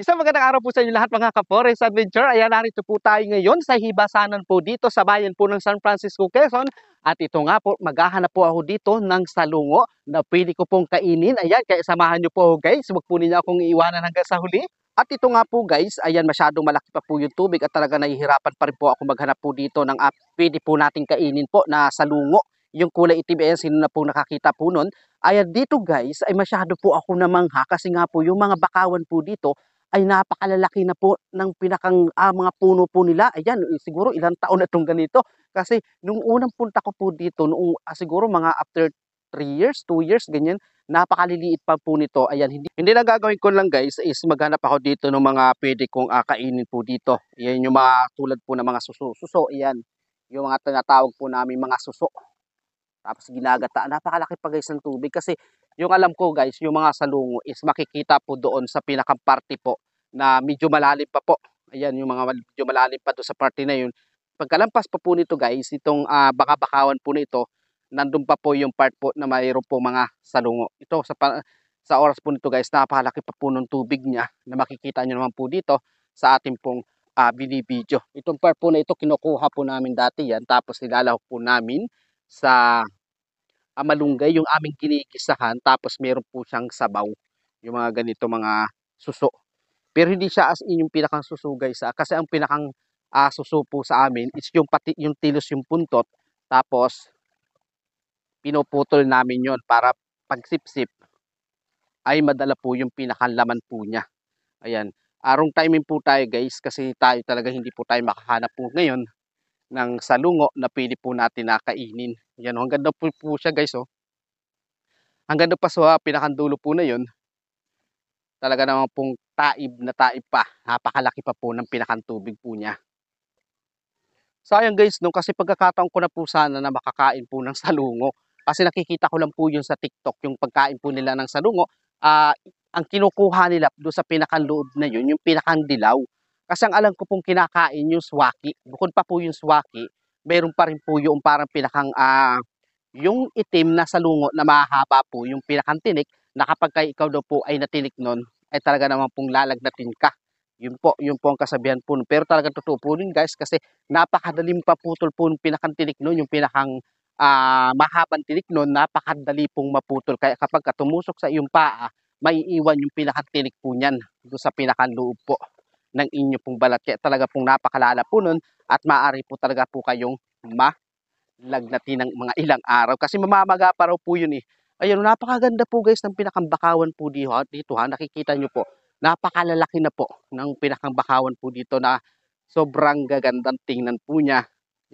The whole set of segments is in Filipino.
Isang magandang araw po sa inyo lahat mga ka-forest adventure. Ayan, narito po tayo ngayon sa Hibasanan po dito sa bayan po ng San Francisco, Quezon. At ito nga po, maghahanap po ako dito ng salungo na pwede ko pong kainin. Ayan, kaya samahan nyo po ako guys. Huwag po ninyo akong iiwanan hanggang sa huli. At ito nga po guys, ayan masyadong malaki pa po yung tubig at talaga nahihirapan pa rin po ako maghanap po dito ng uh, pwede po nating kainin po na salungo yung kulay itim ayan sino na po nakakita po nun ayan dito guys ay masyado po ako namangha kasi nga po yung mga bakawan po dito ay napakalalaki na po ng pinakang ah, mga puno po nila. Ayan, eh, siguro ilang taon na itong ganito. Kasi nung unang punta ko po dito, nung, ah, siguro mga after 3 years, 2 years, ganyan, napakaliliit pa po nito. Ayan, hindi, hindi na gagawin ko lang guys is maghanap ako dito ng mga pwede kong ah, kainin po dito. Ayan yung mga tulad po ng mga suso. Suso, ayan. Yung mga tinatawag po namin mga suso. Tapos ginagata. Napakalaki pa guys ng tubig kasi yung alam ko guys, yung mga salungo is makikita po doon sa pinakang party po na medyo malalim pa po. Ayan, yung mga medyo malalim pa doon sa party na yun. Pagkalampas pa po nito guys, itong uh, baka-bakawan po nito, nandun pa po yung part po na mayroon po mga salungo. Ito sa, sa oras po nito guys, napakalaki pa po ng tubig niya na makikita nyo naman po dito sa ating pong uh, binibidyo. Itong part po na ito, kinukuha po namin dati yan, tapos nilalahok po namin sa ah, yung aming kinikisahan tapos meron po siyang sabaw, yung mga ganito mga suso. Pero hindi siya as inyong pinakang suso guys, kasi ang pinakang ah, suso po sa amin is yung, pati, yung tilos yung puntot, tapos pinuputol namin yon para pagsipsip ay madala po yung pinakalaman po niya. Ayan. Arong ah, timing po tayo guys kasi tayo talaga hindi po tayo makahanap po ngayon ng salungo na pwede po natin nakainin. Yan, oh, ang ganda po, po siya guys. Oh. Ang ganda pa sa pinakandulo po na yun. Talaga naman pong taib na taib pa. Napakalaki pa po ng pinakantubig po niya. Sayang guys, nung kasi pagkakataon ko na po sana na makakain po ng salungo. Kasi nakikita ko lang po yun sa TikTok, yung pagkain po nila ng salungo. Uh, ang kinukuha nila doon sa pinakanloob na yun, yung pinakang dilaw. Kasi ang alam ko pong kinakain yung swaki, bukod pa po yung swaki, mayroon pa rin po yung parang pinakang, uh, yung itim na salungo na mahaba po, yung pinakang tinik, na kapag kayo, ikaw daw po ay natinik nun, ay talaga naman pong lalagnatin ka. Yun po, yun po ang kasabihan po. Nun. Pero talaga totoo po nun guys kasi napakadaling maputol po yung pinakang tinik nun, yung pinakang uh, mahabang tinik nun, napakadali pong maputol. Kaya kapag tumusok sa iyong paa, may iwan yung pinakang tinik po niyan doon sa pinakang loob po ng inyo pong balat. Kaya talaga pong napakalala po nun at maaari po talaga po kayong malagnatin ng mga ilang araw. Kasi mamamaga pa raw po yun eh. Ayun, napakaganda po guys ng pinakambakawan po dito, dito ha. Nakikita nyo po, napakalalaki na po ng pinakambakawan po dito na sobrang gagandang tingnan po niya.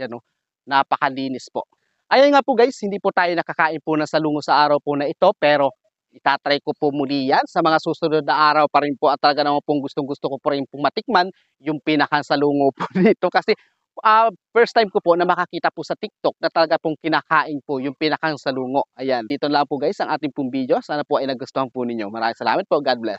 Yan o, oh, napakalinis po. Ayun nga po guys, hindi po tayo nakakain po ng salungo sa araw po na ito pero itatry ko po muli yan sa mga susunod na araw pa rin po at talaga naman pong gustong gusto ko po rin pong matikman yung pinakasalungo po dito kasi uh, first time ko po na makakita po sa TikTok na talaga pong kinakain po yung pinakang salungo. Ayan, dito lang po guys ang ating pong video. Sana po ay nagustuhan po ninyo. Maraming salamat po. God bless.